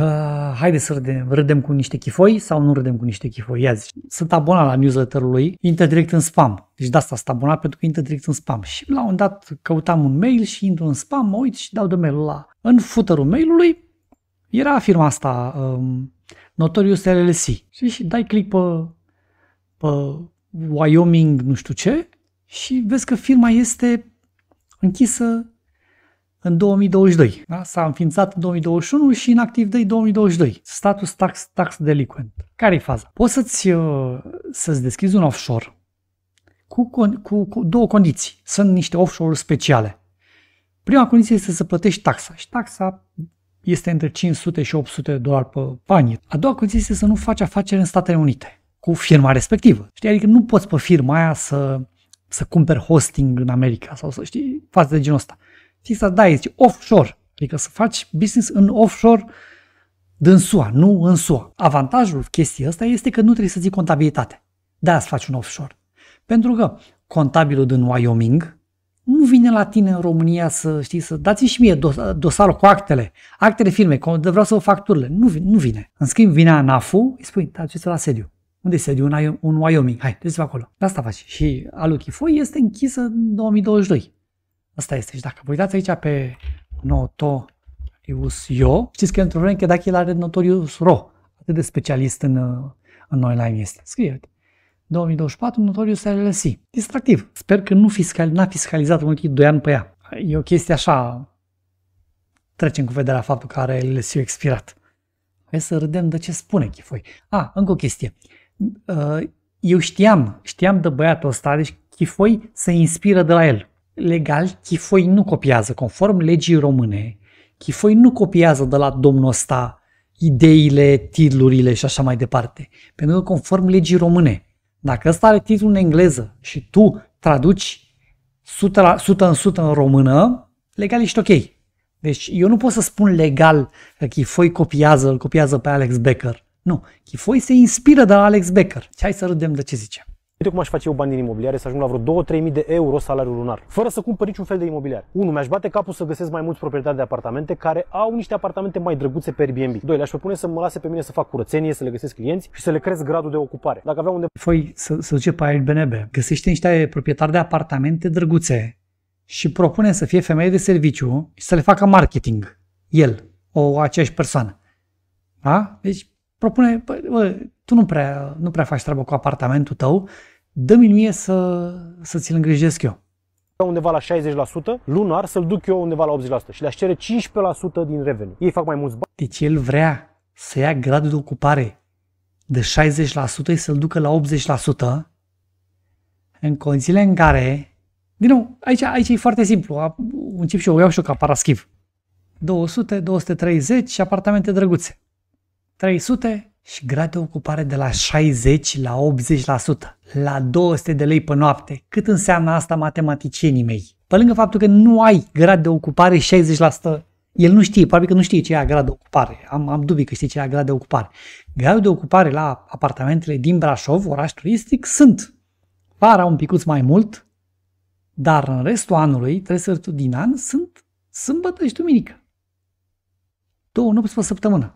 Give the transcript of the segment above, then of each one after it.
Uh, haide să râdem, râdem cu niște chifoi sau nu râdem cu niște chifoi? Ia zici. Sunt abonat la newsletterul lui, intră direct în spam. Deci de asta sunt abonat pentru că intră direct în spam. Și la un dat căutam un mail și intru în spam, mă uit și dau de mail la. În footerul mailului era firma asta, um, Notorious LLC. Și, și dai click pe, pe Wyoming nu știu ce și vezi că firma este închisă în 2022. Da? S-a înființat în 2021 și inactiv de 2022. Status tax, tax delinquent. care e faza? Poți să-ți, uh, să-ți deschizi un offshore cu, cu, cu două condiții. Sunt niște offshore-uri speciale. Prima condiție este să plătești taxa și taxa este între 500 și 800 de dolari pe bani. A doua condiție este să nu faci afaceri în Statele Unite cu firma respectivă. Știi? Adică nu poți pe firma aia să, să cumperi hosting în America sau să știi, față de genul ăsta știi să dai, zice, offshore, adică să faci business în offshore din SUA, nu în SUA. Avantajul chestii ăsta este că nu trebuie să zic contabilitate. Da, să faci un offshore. Pentru că contabilul din Wyoming nu vine la tine în România să, știi, să dați și mie dosarul cu actele, actele firme, vreau să vă facturile. Nu, nu vine. În schimb, vine ANAF-ul, îi spui, da, ce la sediu. Unde este un, un Wyoming? Hai, duceți-vă acolo. De asta faci. Și Aluchifoi este închisă în 2022. Asta este. Și dacă vă uitați aici pe Notorius Yo, știți că într-o vreme că dacă el are Notorius Ro, atât de specialist în, uh, în online este. Scrie, 2024, Notorius LLC. Distractiv. Sper că nu fiscal, n-a fiscalizat în ultimii doi ani pe ea. E o chestie așa, trecem cu vederea faptul că are LLC-ul expirat. Hai să râdem de ce spune Chifoi. A, încă o chestie. Uh, eu știam, știam de băiatul ăsta, deci Chifoi se inspiră de la el legal, Chifoi nu copiază. Conform legii române, Chifoi nu copiază de la domnul ăsta ideile, titlurile și așa mai departe. Pentru că conform legii române, dacă ăsta are titlul în engleză și tu traduci 100, la, 100 în 100 în română, legal ești ok. Deci eu nu pot să spun legal că Chifoi copiază, îl copiază pe Alex Becker. Nu, Chifoi se inspiră de la Alex Becker. Și hai să râdem de ce zicem. Uite cum aș face eu bani din imobiliare să ajung la vreo 2-3 de euro salariu lunar, fără să cumpăr niciun fel de imobiliar. 1. Mi-aș bate capul să găsesc mai mulți proprietari de apartamente care au niște apartamente mai drăguțe pe Airbnb. 2. Le-aș propune să mă lase pe mine să fac curățenie, să le găsesc clienți și să le cresc gradul de ocupare. Dacă aveam unde... Foi să, să duce pe Airbnb, găsește niște proprietari de apartamente drăguțe și propune să fie femeie de serviciu și să le facă marketing. El, o aceeași persoană. Da? Deci propune, bă, bă tu nu prea, nu prea faci treabă cu apartamentul tău, dă-mi mie să, să ți-l îngrijesc eu. Undeva la 60% lunar, să-l duc eu undeva la 80% și le-aș cere 15% din revenue. Ei fac mai mulți bani. Deci el vrea să ia gradul de ocupare de 60% să-l ducă la 80% în condițiile în care, din nou, aici, aici e foarte simplu, un chip și eu iau și eu ca paraschiv. 200, 230 și apartamente drăguțe. 300, și grad de ocupare de la 60 la 80%, la 200 de lei pe noapte. Cât înseamnă asta matematicienii mei? Pe lângă faptul că nu ai grad de ocupare 60%, el nu știe, probabil că nu știe ce e grad de ocupare. Am, am dubii că știe ce e grad de ocupare. Gradul de ocupare la apartamentele din Brașov, oraș turistic, sunt vara un picuț mai mult, dar în restul anului, trei sferturi din an, sunt sâmbătă și duminică. Două nopți pe săptămână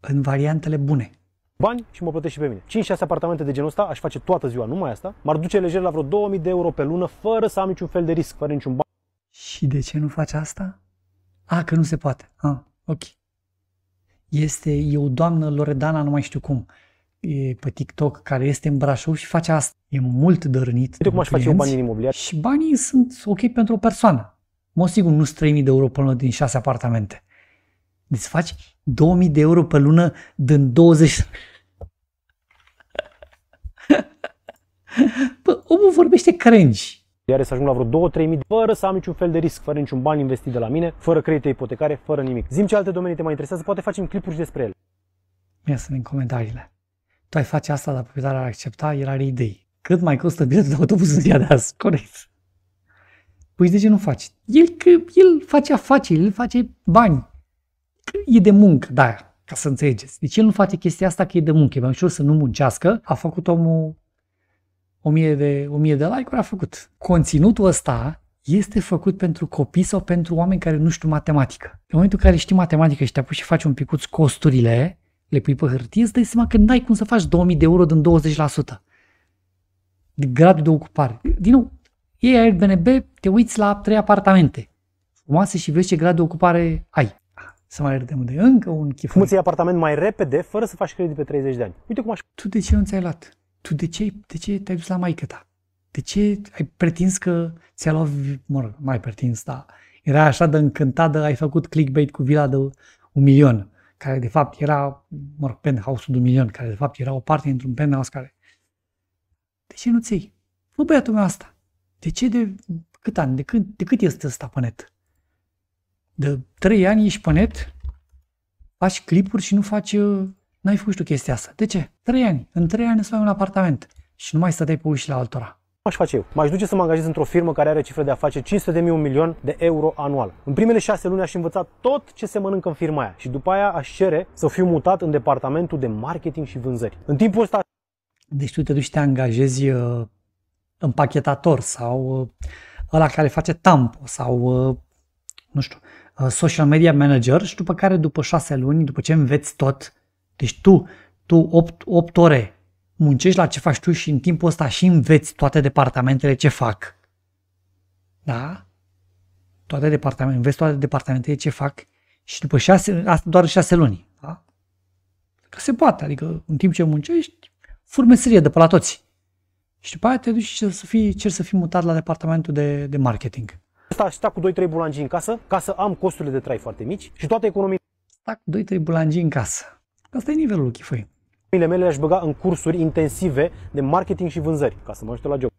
în variantele bune. Bani și mă plătești și pe mine. 5-6 apartamente de genul ăsta aș face toată ziua, numai asta. M-ar duce lejer la vreo 2000 de euro pe lună, fără să am niciun fel de risc, fără niciun ban. Și de ce nu faci asta? A, că nu se poate. A, ok. Este, e o doamnă Loredana, nu mai știu cum, e pe TikTok, care este în Brașov și face asta. E mult dărânit. Uite cum aș face eu banii în imobiliar. Și banii sunt ok pentru o persoană. Mă sigur nu 3.000 de euro până din 6 apartamente. Deci faci 2000 de euro pe lună din 20... Bă, omul vorbește crengi. Iar să ajung la vreo 2-3 mii fără să am niciun fel de risc, fără niciun bani investit de la mine, fără credite ipotecare, fără nimic. Zim ce alte domenii te mai interesează, poate facem clipuri și despre ele. Ia să în comentariile. Tu ai face asta, dar proprietarul ar accepta, el are idei. Cât mai costă biletul de autobuz în ziua de azi? Corect. Păi de ce nu faci? El, că, el face afaceri, el face bani e de muncă, da, ca să înțelegeți. Deci el nu face chestia asta că e de muncă. E mai ușor să nu muncească. A făcut omul o mie de, o mie de like-uri, a făcut. Conținutul ăsta este făcut pentru copii sau pentru oameni care nu știu matematică. În momentul în care știi matematică și te apuci și faci un picuț costurile, le pui pe hârtie, îți dai seama că n-ai cum să faci 2000 de euro din 20% gradul de ocupare. Din nou, ei Airbnb, te uiți la trei apartamente frumoase și vezi ce grad de ocupare ai să mai arătăm de încă un chifon. Cum apartament mai repede, fără să faci credit pe 30 de ani. Uite cum aș... Tu de ce nu ți-ai luat? Tu de ce, de ce te-ai dus la maică ta? De ce ai pretins că ți-a luat, mă rog, mai pretins, da, era așa de încântată, ai făcut clickbait cu vila de un milion, care de fapt era, mă rog, penthouse-ul de un milion, care de fapt era o parte dintr-un penthouse care... De ce nu ți ți-ai? Bă, băiatul meu asta, de ce de cât ani, de cât, de cât este ăsta pe net? de trei ani ești pe net, faci clipuri și nu faci, uh, n-ai făcut tu chestia asta. De ce? Trei ani. În trei ani îți faci un apartament și nu mai stăteai pe la altora aș face eu? M-aș duce să mă angajez într-o firmă care are cifre de afaceri 500 de un milion de euro anual. În primele șase luni aș învăța tot ce se mănâncă în firma aia și după aia aș cere să fiu mutat în departamentul de marketing și vânzări. În timpul ăsta... Deci tu te duci și te angajezi uh, împachetator sau uh, ăla care face tampo sau, uh, nu știu, Uh, social media manager și după care după șase luni, după ce înveți tot, deci tu, tu 8, 8 ore muncești la ce faci tu și în timpul ăsta și înveți toate departamentele ce fac. Da? Toate departamentele, înveți toate departamentele ce fac și după șase, asta doar șase luni. Da? Că se poate, adică în timp ce muncești, fur meserie de pe la toți. Și după aia te duci și să fii, cer să fii mutat la departamentul de, de marketing ăsta aș sta cu 2-3 bulangii în casă ca să am costurile de trai foarte mici și toate economiile. Sta cu 2-3 bulangii în casă. Asta e nivelul Chifăi. Mile mele le-aș băga în cursuri intensive de marketing și vânzări ca să mă ajute la job.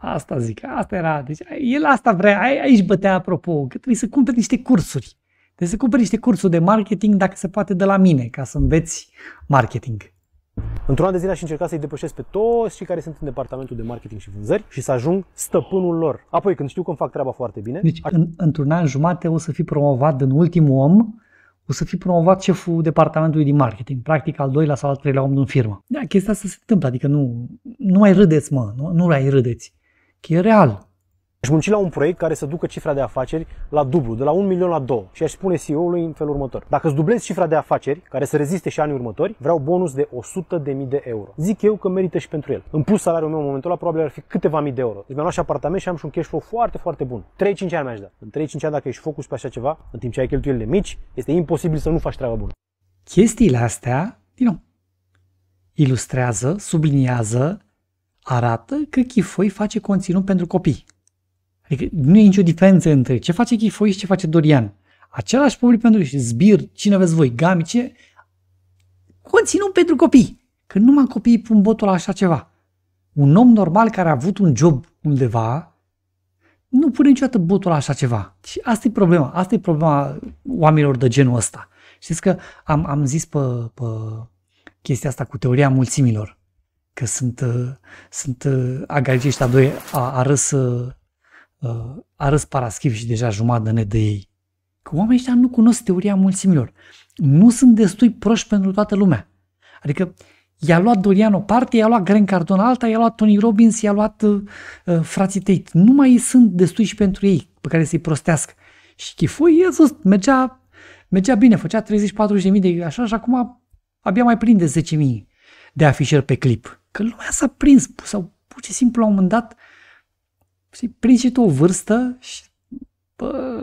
Asta zic, asta era. Deci, el asta vrea, aici bătea apropo, că trebuie să cumperi niște cursuri. Trebuie să cumperi niște cursuri de marketing dacă se poate de la mine, ca să înveți marketing. Într-un an de zile aș încerca să-i depășesc pe toți cei care sunt în departamentul de marketing și vânzări și să ajung stăpânul lor. Apoi, când știu că îmi fac treaba foarte bine... Deci, a... în, într-un an jumate o să fii promovat în ultimul om, o să fii promovat șeful departamentului din marketing, practic al doilea sau al treilea om din firmă. Da, chestia asta se întâmplă, adică nu, nu mai râdeți, mă, nu, nu mai râdeți, că e real aș deci munci la un proiect care să ducă cifra de afaceri la dublu, de la 1 milion la 2 și aș spune CEO-ului în felul următor. Dacă îți dublezi cifra de afaceri, care să reziste și anii următori, vreau bonus de 100.000 de euro. Zic eu că merită și pentru el. În plus, salariul meu în momentul ăla probabil ar fi câteva mii de euro. Deci mi-am luat și apartament și am și un cash flow foarte, foarte bun. 3-5 ani mi-aș da. În 3-5 ani, dacă ești focus pe așa ceva, în timp ce ai cheltuielile mici, este imposibil să nu faci treaba bună. Chestiile astea, din nou, ilustrează, subliniază, arată că Chifoi face conținut pentru copii. Adică nu e nicio diferență între ce face Chifoi și ce face Dorian. Același public pentru și zbir, cine aveți voi, gamice, conținut pentru copii. Că numai copiii pun botul la așa ceva. Un om normal care a avut un job undeva, nu pune niciodată botul la așa ceva. Și asta e problema. Asta e problema oamenilor de genul ăsta. Știți că am, am zis pe, pe chestia asta cu teoria mulțimilor, că sunt, uh, sunt uh, agarici ăștia doi a, a răs, uh, uh, arăți paraschiv și deja jumătate ne de ei. Că oamenii ăștia nu cunosc teoria mulțimilor. Nu sunt destui proști pentru toată lumea. Adică i-a luat Dorian o parte, i-a luat Grant Cardon alta, i-a luat Tony Robbins, i-a luat uh, uh, frații Tate. Nu mai sunt destui și pentru ei pe care să-i prostească. Și Chifui, el zis, mergea, mergea bine, făcea 30-40 de mii de așa și acum abia mai prinde 10.000 mii de afișări pe clip. Că lumea s-a prins sau pur și simplu la un moment dat uh, și pricită o vârstă și bă,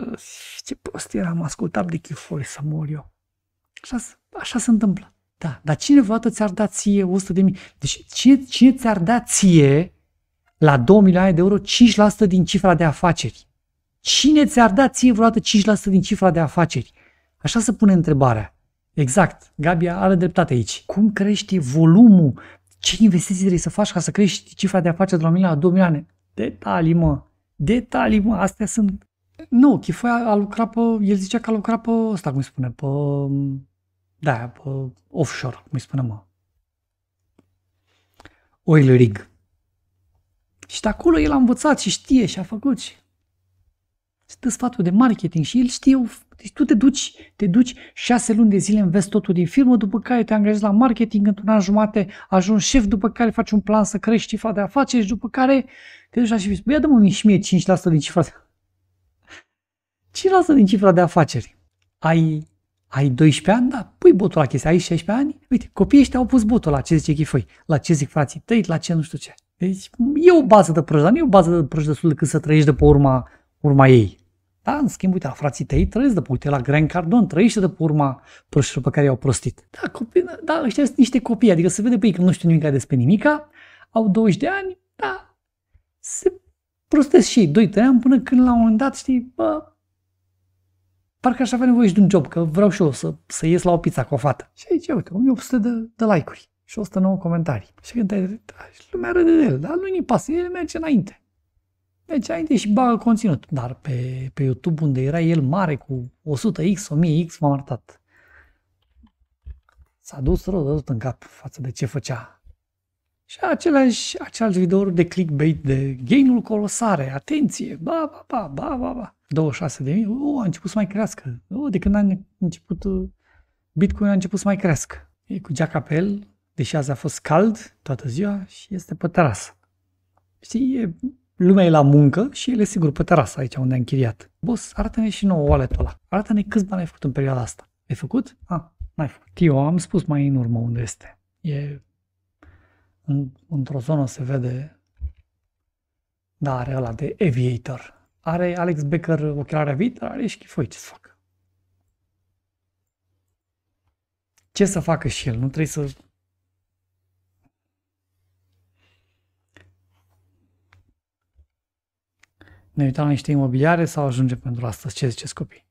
ce prost era, am ascultat de chifoi să mor eu. Așa, așa se întâmplă. Da, dar cine vreodată ți-ar da ție 100 de mii? Deci cine, cine ți-ar da ție la 2 milioane de euro 5% din cifra de afaceri? Cine ți-ar da ție vreodată 5% din cifra de afaceri? Așa se pune întrebarea. Exact, Gabi are dreptate aici. Cum crește volumul? Ce investiții trebuie să faci ca să crești cifra de afaceri de la 1 milioane la 2 milioane? Detalii, mă. Detalii, mă. Astea sunt... Nu, Chifoi a, a lucrat pe... El zicea că a lucrat pe ăsta, cum spune, pe... Da, pe offshore, cum îi spune, mă. Oil rig. Și de acolo el a învățat și știe și a făcut și îți dă sfatul de marketing și el știe, deci tu te duci, te duci șase luni de zile, înveți totul din firmă, după care te angajezi la marketing, într-un an jumate ajungi șef, după care faci un plan să crești cifra de afaceri și după care te duci la șef și spui, ia dă-mă și mie 5% din cifra de... 5% din cifra de afaceri. Ai ai 12 ani? Da, pui botul la chestia. Ai 16 ani? Uite, copiii ăștia au pus botul la ce zice Chifoi, la ce zic frații tăi, la ce nu știu ce. Deci e o bază de dar nu e o bază de prăjdă destul de cât să trăiești de pe urma, urma ei. Da, în schimb, uite, frații tăi trăiesc de pe, uite, la Grand Cardon, trăiește de pe urma proștilor pe care i-au prostit. Da, copii, da, da, ăștia sunt niște copii, adică se vede pe ei că nu știu nimic despre nimica, au 20 de ani, da, se prostesc și ei 2-3 ani până când la un moment dat, știi, bă, parcă aș avea nevoie și de un job, că vreau și eu să, să ies la o pizza cu o fată. Și aici, uite, 1800 de, de like-uri și 109 comentarii. Și când ai, da, lumea râde de el, dar nu-i pasă, el merge înainte. Deci ai și bagă conținut. Dar pe, pe YouTube unde era el mare cu 100x, 1000x, m-am arătat. S-a dus rău, a dus în cap față de ce făcea. Și același, același videouri de clickbait de gainul colosare, atenție, ba, ba, ba, ba, ba, ba. 26 de mii, a început să mai crească. O, de când a început, uh, Bitcoin a început să mai crească. E cu geaca pe el, deși azi a fost cald toată ziua și este pe terasă. Știi, e Lumea e la muncă și el e sigur pe terasă aici unde a închiriat. Boss, arată-ne și nouă wallet-ul ăla. Arată-ne câți bani ai făcut în perioada asta. Ai făcut? Ah, n-ai făcut. Eu am spus mai în urmă unde este. E în, într-o zonă se vede, da, are ăla de aviator. Are Alex Becker ochelarea dar are și chifoi ce să facă. Ce să facă și el? Nu trebuie să ne uităm la niște imobiliare sau ajunge pentru asta? Ce ziceți copii?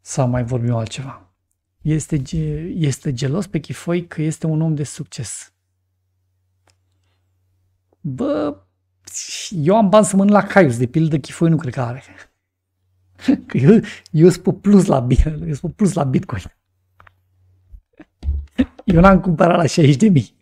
Sau mai vorbim altceva? Este, este gelos pe chifoi că este un om de succes. Bă, eu am bani să mănânc la Caius, de pildă chifoi nu cred că are. Că eu, eu spun plus la, eu spun plus la Bitcoin. Eu n-am cumpărat la 60 de mii.